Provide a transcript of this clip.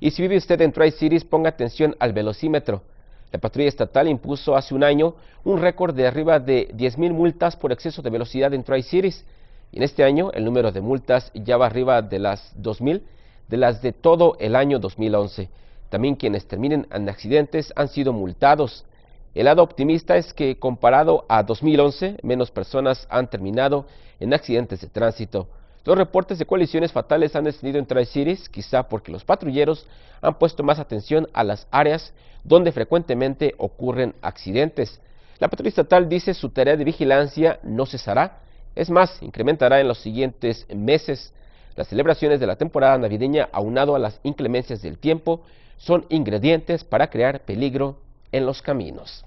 Y si vive usted en Tri-Cities, ponga atención al velocímetro. La patrulla estatal impuso hace un año un récord de arriba de 10.000 multas por exceso de velocidad en Tri-Cities. Y en este año el número de multas ya va arriba de las 2.000, de las de todo el año 2011. También quienes terminen en accidentes han sido multados. El lado optimista es que comparado a 2011, menos personas han terminado en accidentes de tránsito. Los reportes de colisiones fatales han descendido en Tri-Cities, quizá porque los patrulleros han puesto más atención a las áreas donde frecuentemente ocurren accidentes. La patrulla estatal dice su tarea de vigilancia no cesará, es más, incrementará en los siguientes meses. Las celebraciones de la temporada navideña, aunado a las inclemencias del tiempo, son ingredientes para crear peligro en los caminos.